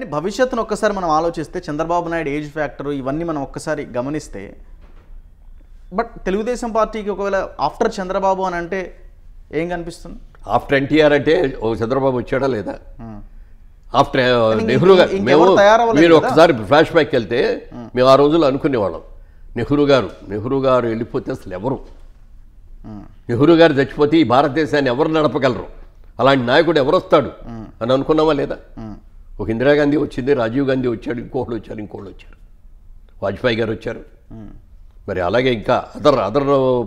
కానీ భవిష్యత్తును ఒక్కసారి మనం ఆలోచిస్తే చంద్రబాబు నాయుడు ఏజ్ ఫ్యాక్టర్ ఇవన్నీ మనం ఒక్కసారి గమనిస్తే బట్ తెలుగుదేశం పార్టీకి ఒకవేళ ఆఫ్టర్ చంద్రబాబు అని అంటే ఏం కనిపిస్తుంది ఆఫ్టర్ ఎన్టీఆర్ అంటే చంద్రబాబు వచ్చాడా లేదా ఆఫ్టర్ నెహ్రూ గారు మేము మీరు ఒకసారి ఫ్లాష్ బ్యాక్ వెళ్తే మేము ఆ రోజుల్లో అనుకునేవాళ్ళం నెహ్రూ గారు నెహ్రూ గారు వెళ్ళిపోతే అసలు ఎవరు నెహ్రూ గారు చచ్చిపోతే ఈ భారతదేశాన్ని ఎవరు నడపగలరు అలాంటి నాయకుడు ఎవరు వస్తాడు అని అనుకున్నావా లేదా ఒక ఇందిరాగాంధీ వచ్చింది రాజీవ్ గాంధీ వచ్చాడు ఇంకోళ్ళు వచ్చారు ఇంకోళ్ళు వచ్చారు వాజ్పేయి గారు వచ్చారు మరి అలాగే ఇంకా అదర్ అదర్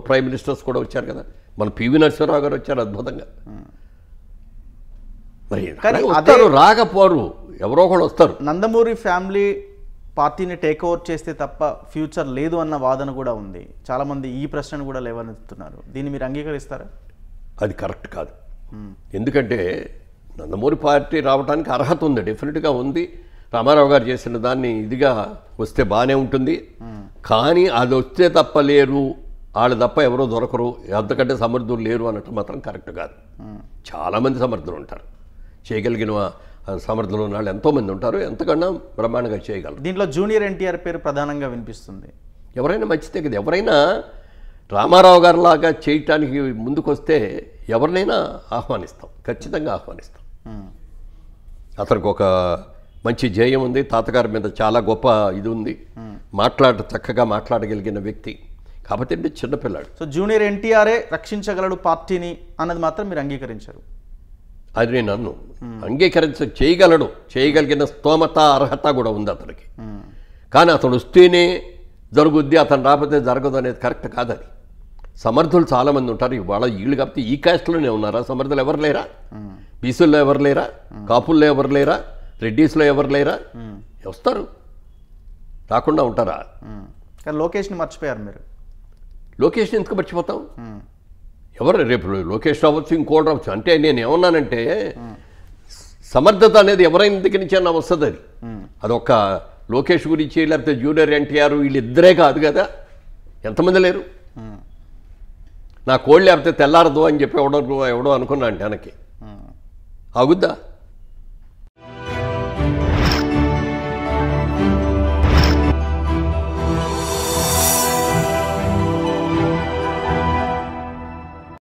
ప్రైమ్ మినిస్టర్స్ కూడా వచ్చారు కదా మన పివి నరసింహరావు గారు వచ్చారు అద్భుతంగా మరి వస్తారు రాకపోరు ఎవరో ఒకళ్ళు వస్తారు నందమూరి ఫ్యామిలీ పార్టీని టేక్ ఓవర్ చేస్తే తప్ప ఫ్యూచర్ లేదు అన్న వాదన కూడా ఉంది చాలామంది ఈ ప్రశ్నను కూడా లేవనెత్తున్నారు దీన్ని మీరు అంగీకరిస్తారా అది కరెక్ట్ కాదు ఎందుకంటే నందమూరి పార్టీ రావడానికి అర్హత ఉంది డెఫినెట్గా ఉంది రామారావు గారు చేసిన దాన్ని ఇదిగా వస్తే బాగానే ఉంటుంది కానీ అది వస్తే తప్ప లేరు వాళ్ళు తప్ప ఎవరో దొరకరు అంతకంటే సమర్థులు లేరు అన్నట్టు మాత్రం కరెక్ట్ కాదు చాలామంది సమర్థులు ఉంటారు చేయగలిగిన సమర్థులు ఉన్న వాళ్ళు ఎంతోమంది ఉంటారు ఎంతకన్నా బ్రహ్మాండంగా చేయగలరు దీంట్లో జూనియర్ ఎన్టీఆర్ పేరు ప్రధానంగా వినిపిస్తుంది ఎవరైనా మంచితే కదా ఎవరైనా రామారావు గారిలాగా చేయటానికి ముందుకొస్తే ఎవరినైనా ఆహ్వానిస్తాం ఖచ్చితంగా ఆహ్వానిస్తాం అతనికి ఒక మంచి జయం ఉంది తాతగారి మీద చాలా గొప్ప ఇది ఉంది మాట్లాడ చక్కగా మాట్లాడగలిగిన వ్యక్తి కాబట్టి చిన్నపిల్లాడు సో జూనియర్ ఎన్టీఆరే రక్షించగలడు పార్టీని అన్నది మాత్రం మీరు అంగీకరించారు అది నేను అన్ను అంగీకరించ చేయగలడు చేయగలిగిన స్తోమత అర్హత కూడా ఉంది అతనికి కానీ అతడు వస్తేనే జరుగుద్ది అతను రాకపోతే జరగదు అనేది కరెక్ట్ కాదు అది సమర్థులు చాలామంది ఉంటారు వాళ్ళ వీళ్ళు కాబట్టి ఈ కాస్ట్లోనే ఉన్నారా సమర్థులు ఎవరు లేరా బీసీల్లో ఎవరు లేరా కాపుల్లో ఎవరు లేరా రెడ్డీస్లో ఎవరు లేరా వస్తారు రాకుండా ఉంటారా కానీ లొకేషన్ మర్చిపోయారు మీరు లొకేషన్ ఎందుకు మర్చిపోతాం ఎవరు రేపు లోకేష్ రావచ్చు ఇంకోటి రావచ్చు అంటే నేను ఏమన్నానంటే సమర్థత అనేది ఎవరైనా దగ్గర నుంచి అన్న వస్తుంది అది అదొక లోకేష్ గురించి లేకపోతే జూనియర్ ఎన్టీఆర్ వీళ్ళిద్దరే కాదు కదా ఎంతమంది లేరు నా కోళ్ళు లేకపోతే తెల్లారదు అని చెప్పి ఎవడో ఎవడో అనుకున్నా అంటే వెనక్కి هاو قد